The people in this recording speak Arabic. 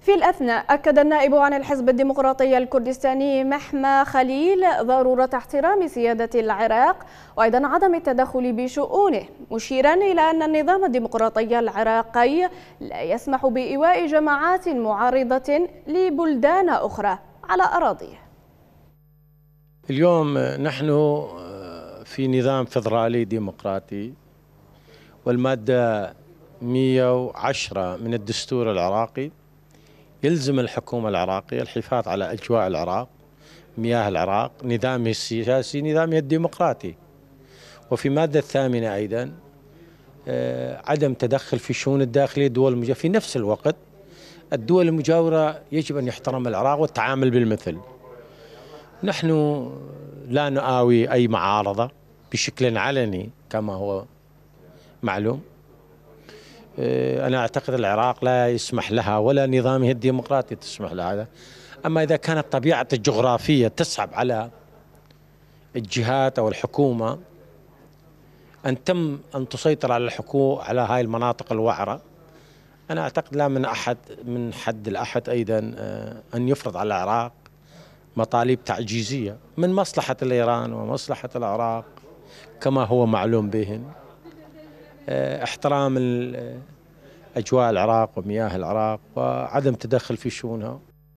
في الأثناء أكد النائب عن الحزب الديمقراطي الكردستاني محمى خليل ضرورة احترام سيادة العراق وأيضا عدم التدخل بشؤونه مشيرا إلى أن النظام الديمقراطي العراقي لا يسمح بإيواء جماعات معارضة لبلدان أخرى على أراضيه اليوم نحن في نظام فدرالي ديمقراطي والمادة 110 من الدستور العراقي يلزم الحكومة العراقية الحفاظ على أجواء العراق مياه العراق نظامه السياسي نظامه الديمقراطي وفي مادة الثامنة أيضا آه، عدم تدخل في شؤون الداخلية دول في نفس الوقت الدول المجاورة يجب أن يحترم العراق والتعامل بالمثل نحن لا نؤاوي أي معارضة بشكل علني كما هو معلوم آه، أنا أعتقد العراق لا يسمح لها ولا نظامه الديمقراطي تسمح لهذا أما إذا كانت طبيعة الجغرافية تصعب على الجهات أو الحكومة أن تم أن تسيطر على الحكومة على هاي المناطق الوعرة أنا أعتقد لا من أحد من حد الأحد أيضا آه، أن يفرض على العراق مطالب تعجيزية من مصلحة الإيران ومصلحة العراق كما هو معلوم بهن آه، احترام آه، اجواء العراق ومياه العراق وعدم تدخل في شؤونها